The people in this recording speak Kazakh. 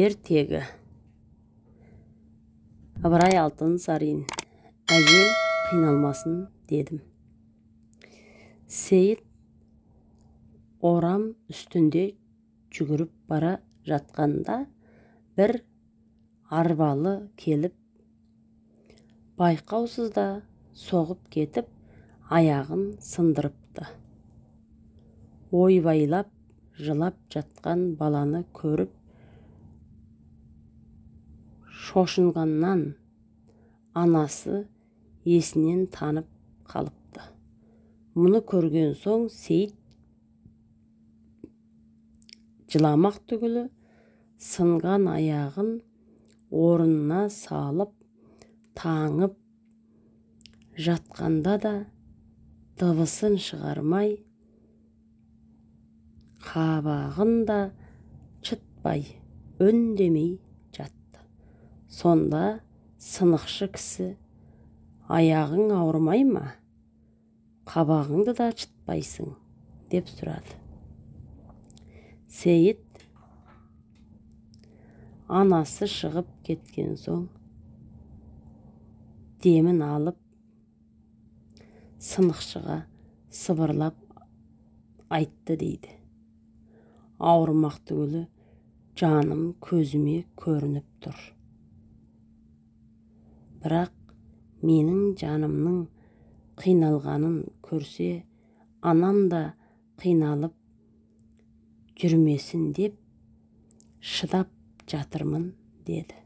ертегі ыбырай алтын сарин әжем қиналмасын дедім сейіт орам үстінде жүгіріп бара жатқанда бір арбалы келіп байқаусызда соғып кетіп аяғын сындырыпты ойбайлап жылап жатқан баланы көріп шошынғаннан анасы есінен танып қалыпты мұны көрген соң сейіт жыламақ түгілі сынған аяғын орнына салып таңып жатқанда да дыбысын шығармай қабағын да шытпай үндемей сонда сынықшы кісі аяғың ауырмай ма қабағыңды да жытпайсың деп сұрады сейіт анасы шығып кеткен соң демін алып сынықшыға сыбырлап айтты дейді ауырмақ түгілі жаным көзіме көрініп тұр бірақ менің жанымның қиналғанын көрсе анам да қиналып жүрмесін деп шыдап жатырмын деді